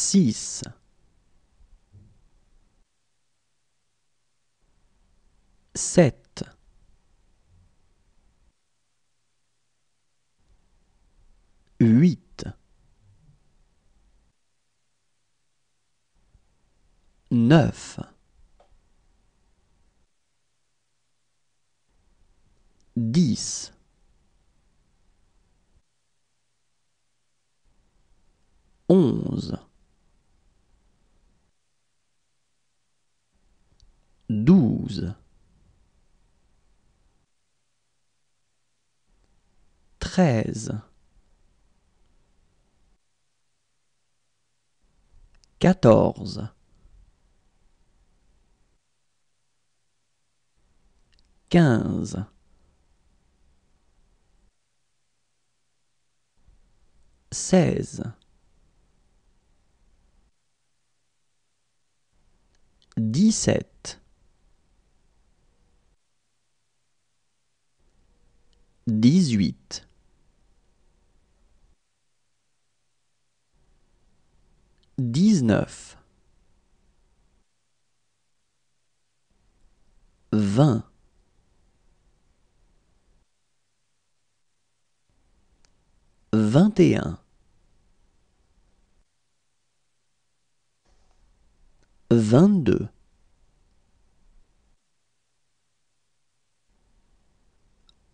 6 7 8 9 10 11 12 13 14 15 16 17 18 19 20 21 22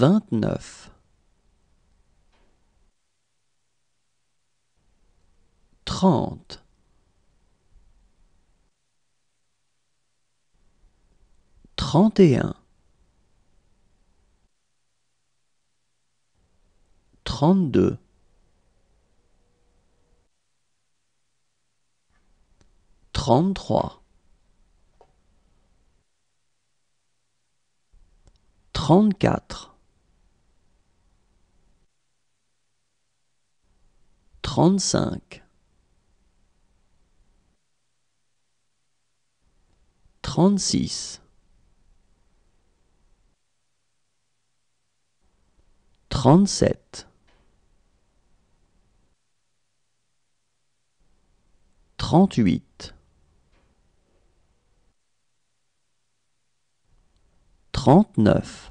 29 30 31 32 33 34 35 36 37 38 39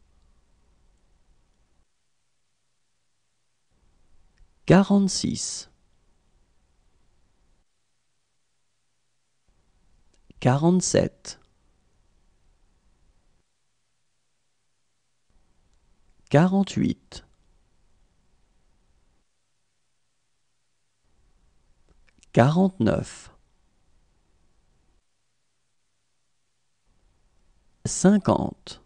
46 47 48 49 50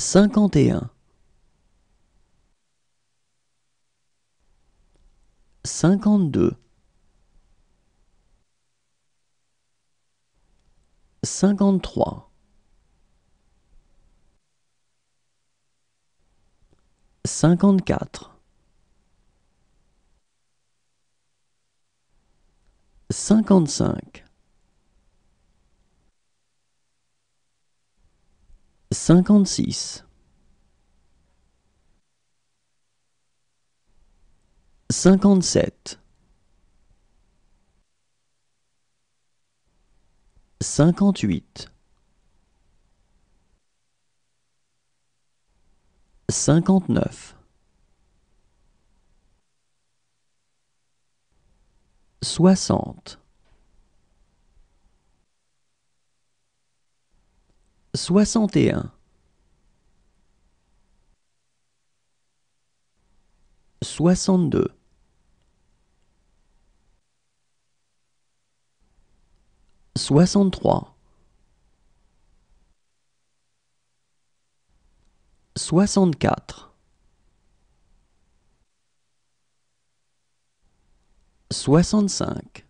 51 52 53 54 55 56 57 58 59 60 61 62 63 64 65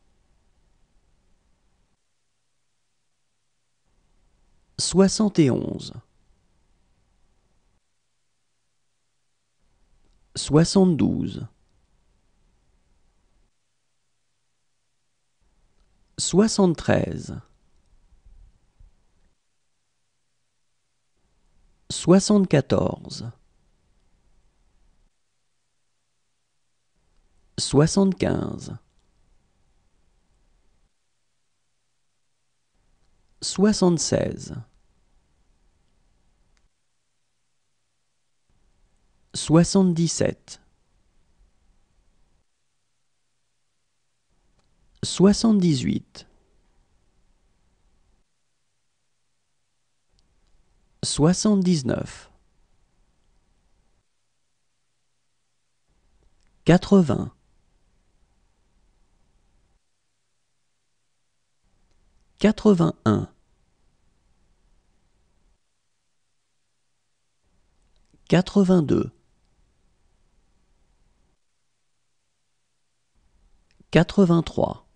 71 72 73 74 75 76 Soixante-dix-sept. Soixante-dix-huit. Soixante-dix-neuf. Quatre-vingts. Quatre-vingt-un. Quatre-vingt-deux. quatre-vingt-trois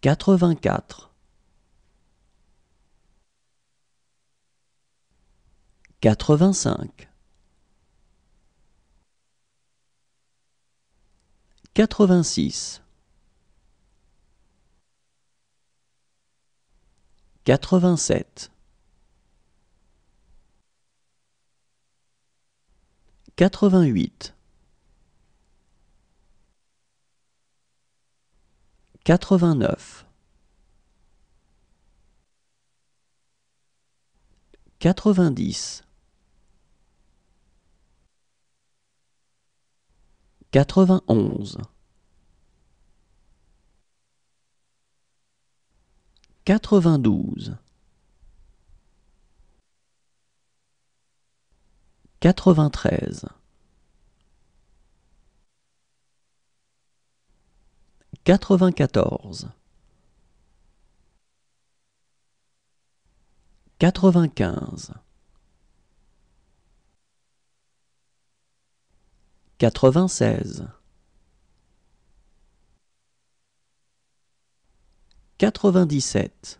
quatre-vingt-quatre quatre-vingt-cinq quatre-vingt-six quatre-vingt-sept 88 89 90 91 92 93 94 95 96 97